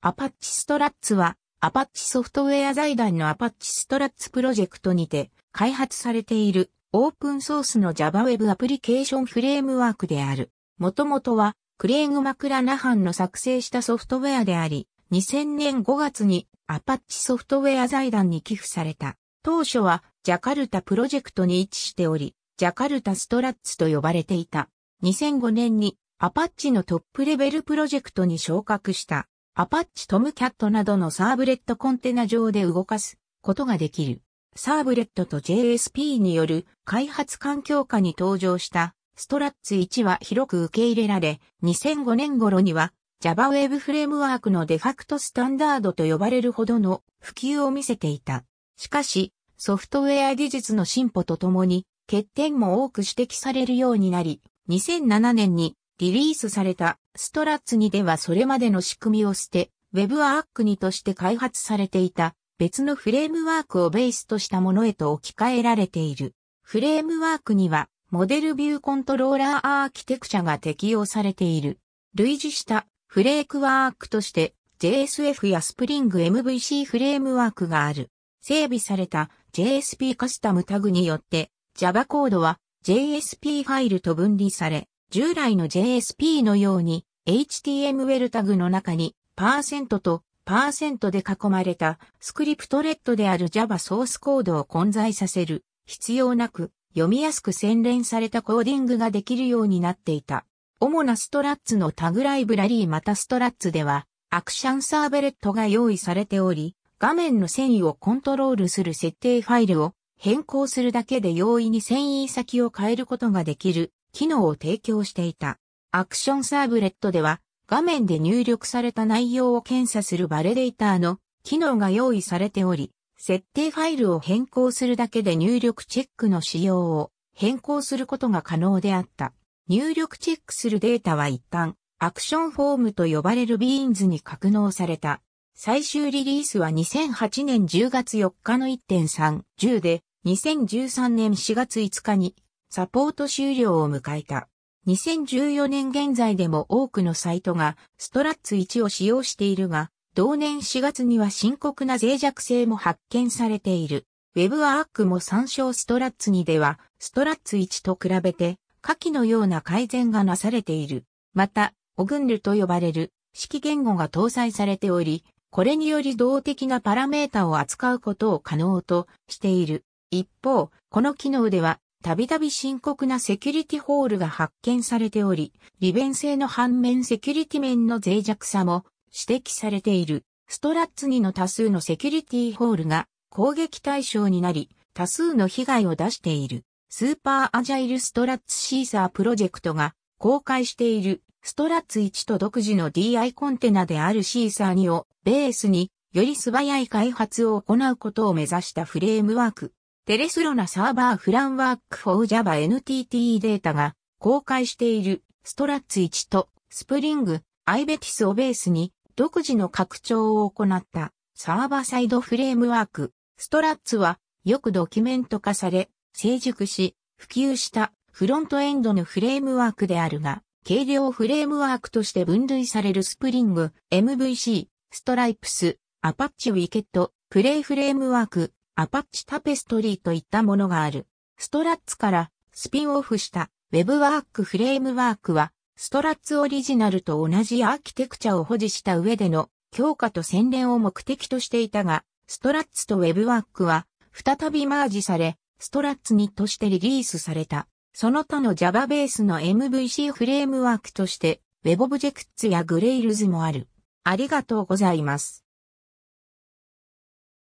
アパッチストラッツは、アパッチソフトウェア財団のアパッチストラッツプロジェクトにて開発されているオープンソースの Java Web アプリケーションフレームワークである。もともとはクレイグ・マクラナハンの作成したソフトウェアであり、2000年5月にアパッチソフトウェア財団に寄付された。当初はジャカルタプロジェクトに位置しており、ジャカルタストラッツと呼ばれていた。2005年にアパッチのトップレベルプロジェクトに昇格した。アパッチトムキャットなどのサーブレットコンテナ上で動かすことができる。サーブレットと JSP による開発環境下に登場したストラッツ1は広く受け入れられ、2005年頃には Java Web フレームワークのデファクトスタンダードと呼ばれるほどの普及を見せていた。しかし、ソフトウェア技術の進歩とともに欠点も多く指摘されるようになり、2007年にリリースされたストラッツ2ではそれまでの仕組みを捨て、w e b a r ク2として開発されていた別のフレームワークをベースとしたものへと置き換えられている。フレームワークにはモデルビューコントローラーアーキテクチャが適用されている。類似したフレークワークとして JSF や Spring MVC フレームワークがある。整備された JSP カスタムタグによって Java コードは JSP ファイルと分離され従来の JSP のように HTML タグの中にパーセントとパーセントで囲まれたスクリプトレッドである Java ソースコードを混在させる必要なく読みやすく洗練されたコーディングができるようになっていた。主なストラッツのタグライブラリーまたストラッツではアクションサーベレットが用意されており画面の繊維をコントロールする設定ファイルを変更するだけで容易に繊維先を変えることができる機能を提供していた。アクションサーブレットでは、画面で入力された内容を検査するバレデーターの機能が用意されており、設定ファイルを変更するだけで入力チェックの仕様を変更することが可能であった。入力チェックするデータは一旦、アクションフォームと呼ばれるビーンズに格納された。最終リリースは2008年10月4日の1.3、10で、2013年4月5日にサポート終了を迎えた。2014年現在でも多くのサイトがストラッツ1を使用しているが、同年4月には深刻な脆弱性も発見されている。w e b アークも参照ストラッツ2では、ストラッツ1と比べて、下記のような改善がなされている。また、オグンルと呼ばれる式言語が搭載されており、これにより動的なパラメータを扱うことを可能としている。一方、この機能ではたびたび深刻なセキュリティホールが発見されており、利便性の反面セキュリティ面の脆弱さも指摘されている。ストラッツにの多数のセキュリティホールが攻撃対象になり、多数の被害を出している。スーパーアジャイルストラッツシーサープロジェクトが公開しているストラッツ1と独自の DI コンテナであるシーサー2をベースにより素早い開発を行うことを目指したフレームワーク。テレスロナサーバーフランワークフォージャバ NTT データが公開しているストラッツ1とスプリング、アイベティスをベースに独自の拡張を行ったサーバーサイドフレームワーク、ストラッツはよくドキュメント化され、成熟し、普及したフロントエンドのフレームワークであるが、軽量フレームワークとして分類されるスプリング、MVC、ストライプス、アパッチウィケット、プレイフレームワーク、アパッチタペストリーといったものがある。ストラッツからスピンオフしたウェブワークフレームワークは、ストラッツオリジナルと同じアーキテクチャを保持した上での強化と洗練を目的としていたが、ストラッツとウェブワークは再びマージされ、ストラッツにとしてリリースされた。その他の Java ベースの MVC フレームワークとして WebObjects や Grails もある。ありがとうございます。